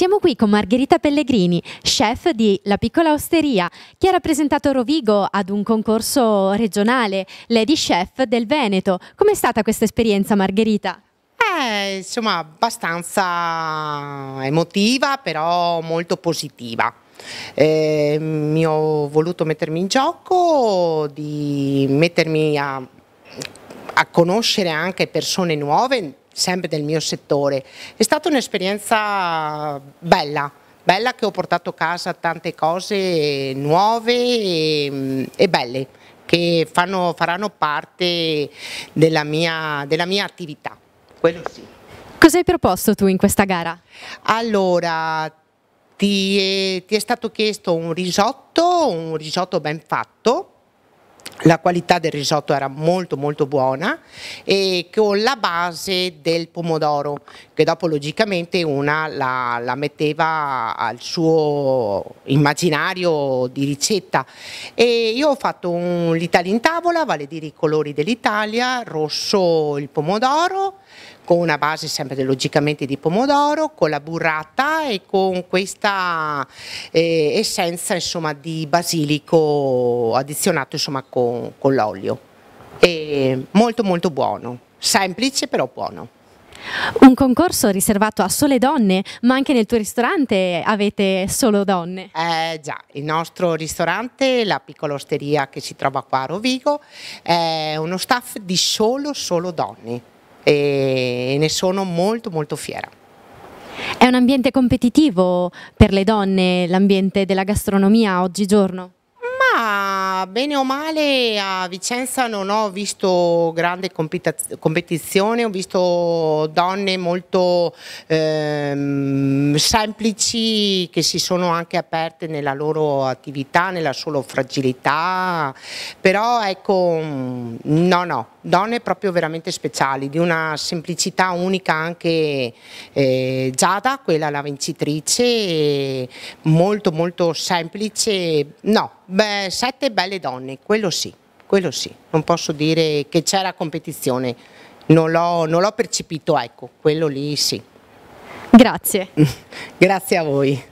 Siamo qui con Margherita Pellegrini, chef di La Piccola Osteria, che ha rappresentato Rovigo ad un concorso regionale Lady Chef del Veneto. Com'è stata questa esperienza, Margherita? Eh, insomma, abbastanza emotiva, però molto positiva. Eh, mi ho voluto mettermi in gioco, di mettermi a, a conoscere anche persone nuove sempre del mio settore. È stata un'esperienza bella, bella che ho portato a casa tante cose nuove e, e belle che fanno, faranno parte della mia, della mia attività, quello sì. Cosa hai proposto tu in questa gara? Allora, ti è, ti è stato chiesto un risotto, un risotto ben fatto, la qualità del risotto era molto molto buona e con la base del pomodoro che dopo logicamente una la, la metteva al suo immaginario di ricetta e io ho fatto l'Italia in tavola, vale dire i colori dell'Italia, rosso il pomodoro, con una base sempre logicamente di pomodoro, con la burrata e con questa eh, essenza insomma, di basilico addizionato insomma, con, con l'olio. molto molto buono, semplice però buono. Un concorso riservato a sole donne, ma anche nel tuo ristorante avete solo donne. Eh già, il nostro ristorante, la piccola osteria che si trova qua a Rovigo, è uno staff di solo, solo donne e ne sono molto molto fiera. È un ambiente competitivo per le donne l'ambiente della gastronomia oggigiorno? Ma bene o male a Vicenza non ho visto grande competizione, ho visto donne molto ehm, semplici che si sono anche aperte nella loro attività, nella loro fragilità, però ecco mm, no no donne proprio veramente speciali, di una semplicità unica anche eh, Giada, quella la vincitrice, molto molto semplice, no, beh, sette belle donne, quello sì, quello sì, non posso dire che c'era competizione, non l'ho percepito, ecco, quello lì sì. Grazie. Grazie a voi.